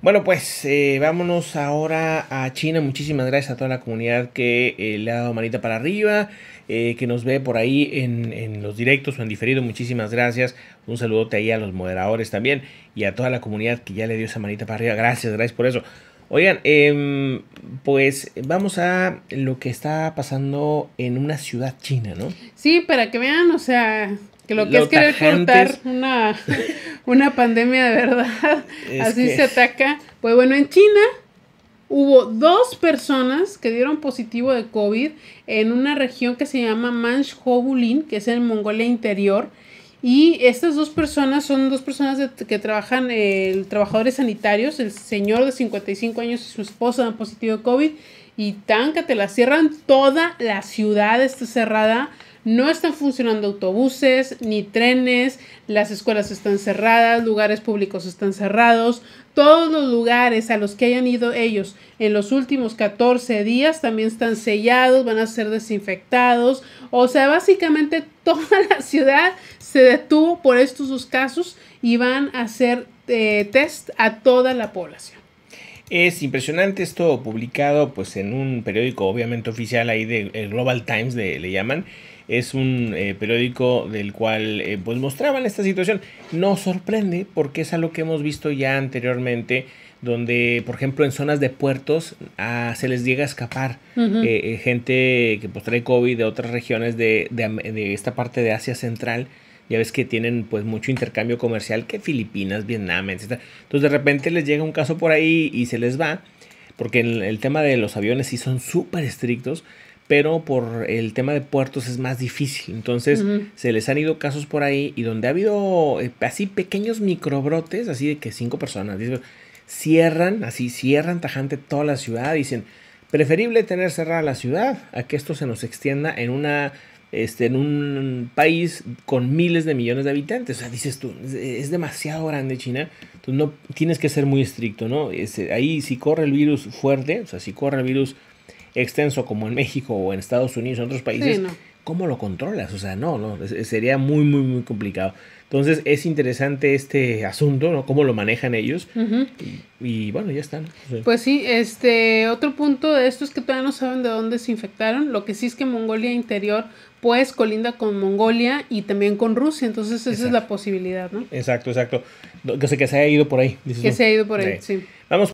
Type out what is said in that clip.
Bueno, pues eh, vámonos ahora a China. Muchísimas gracias a toda la comunidad que eh, le ha dado manita para arriba, eh, que nos ve por ahí en, en, los directos o en diferido. Muchísimas gracias. Un saludote ahí a los moderadores también y a toda la comunidad que ya le dio esa manita para arriba. Gracias, gracias por eso. Oigan, em, pues vamos a lo que está pasando en una ciudad china, ¿no? Sí, para que vean, o sea, que lo que es querer cortar una, una pandemia de verdad, así se ataca. Pues bueno, en China hubo dos personas que dieron positivo de COVID en una región que se llama Manchhobulin, que es en Mongolia Interior. Y estas dos personas son dos personas que trabajan, eh, trabajadores sanitarios, el señor de 55 años y su esposa dan positivo de COVID. Y te la cierran toda la ciudad, está cerrada no están funcionando autobuses ni trenes, las escuelas están cerradas, lugares públicos están cerrados. Todos los lugares a los que hayan ido ellos en los últimos 14 días también están sellados, van a ser desinfectados. O sea, básicamente toda la ciudad se detuvo por estos dos casos y van a hacer eh, test a toda la población. Es impresionante esto publicado pues en un periódico obviamente oficial ahí de eh, Global Times le llaman es un eh, periódico del cual eh, pues mostraban esta situación. Nos sorprende porque es algo que hemos visto ya anteriormente, donde por ejemplo en zonas de puertos ah, se les llega a escapar eh, gente que pues, trae COVID de otras regiones de, esta parte de Asia Central ya ves que tienen pues mucho intercambio comercial que Filipinas, Vietnam, etc. Entonces de repente les llega un caso por ahí y se les va, porque el, el tema de los aviones sí son súper estrictos, pero por el tema de puertos es más difícil. Entonces, se les han ido casos por ahí y donde ha habido eh, así pequeños microbrotes, así de que cinco personas cierran, así cierran tajante toda la ciudad, dicen, preferible tener cerrada la ciudad a que esto se nos extienda en una este, en un país con miles de millones de habitantes. O sea, dices tú, es demasiado grande China, entonces no tienes que ser muy estricto, ¿no? ahí si corre el virus fuerte, o sea, si corre el virus extenso como en México o en Estados Unidos o en otros países, ¿cómo lo controlas? O sea, no, no, sería muy, muy, muy complicado. Entonces es interesante este asunto, ¿no? Cómo lo manejan ellos. y, bueno, ya están. Pues sí, este otro punto de esto es que todavía no saben de dónde se infectaron. Lo que sí es que Mongolia Interior, pues, colinda con Mongolia y también con Rusia. Entonces esa es la posibilidad, ¿no? Exacto, exacto. que se haya ido por ahí. que se haya ido por ahí, Vamos.